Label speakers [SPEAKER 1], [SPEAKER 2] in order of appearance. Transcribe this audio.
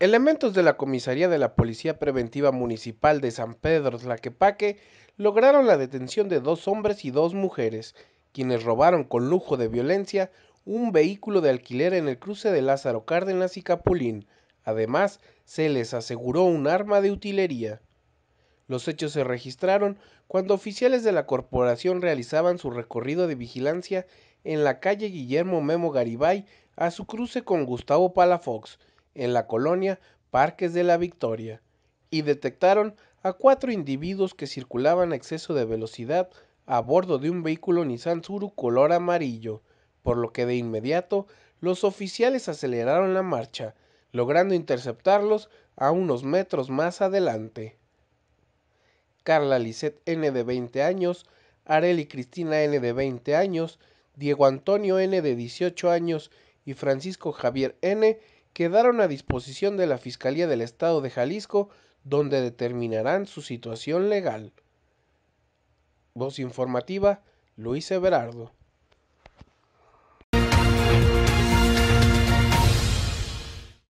[SPEAKER 1] Elementos de la comisaría de la Policía Preventiva Municipal de San Pedro Tlaquepaque lograron la detención de dos hombres y dos mujeres, quienes robaron con lujo de violencia un vehículo de alquiler en el cruce de Lázaro Cárdenas y Capulín. Además, se les aseguró un arma de utilería. Los hechos se registraron cuando oficiales de la corporación realizaban su recorrido de vigilancia en la calle Guillermo Memo Garibay a su cruce con Gustavo Palafox, en la colonia Parques de la Victoria y detectaron a cuatro individuos que circulaban a exceso de velocidad a bordo de un vehículo Nissan color amarillo, por lo que de inmediato los oficiales aceleraron la marcha, logrando interceptarlos a unos metros más adelante. Carla Lisset N de 20 años, Areli Cristina N de 20 años, Diego Antonio N de 18 años y Francisco Javier N quedaron a disposición de la Fiscalía del Estado de Jalisco, donde determinarán su situación legal. Voz informativa, Luis Everardo.